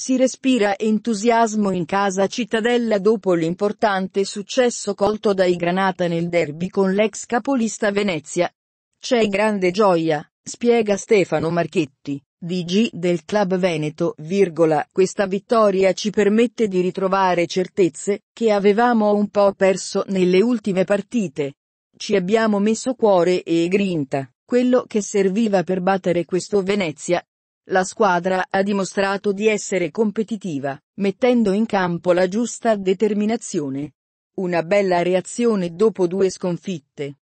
Si respira entusiasmo in casa cittadella dopo l'importante successo colto dai Granata nel derby con l'ex capolista Venezia. C'è grande gioia, spiega Stefano Marchetti, DG del Club Veneto, virgola, questa vittoria ci permette di ritrovare certezze, che avevamo un po' perso nelle ultime partite. Ci abbiamo messo cuore e grinta, quello che serviva per battere questo Venezia, la squadra ha dimostrato di essere competitiva, mettendo in campo la giusta determinazione. Una bella reazione dopo due sconfitte.